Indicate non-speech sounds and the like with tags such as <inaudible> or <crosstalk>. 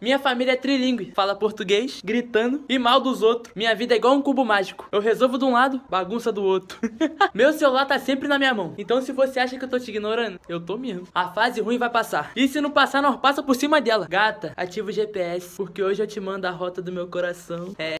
Minha família é trilingue, fala português, gritando e mal dos outros. Minha vida é igual um cubo mágico. Eu resolvo de um lado, bagunça do outro. <laughs> Meu celular tá sempre na minha mão. Então se você acha que eu tô te ignorando, eu tô mesmo. A fase ruim vai passar. E se não passar, nós passa por cima dela. Gata, ativa o GPS, porque hoje eu te mando a rota do meu coração. É.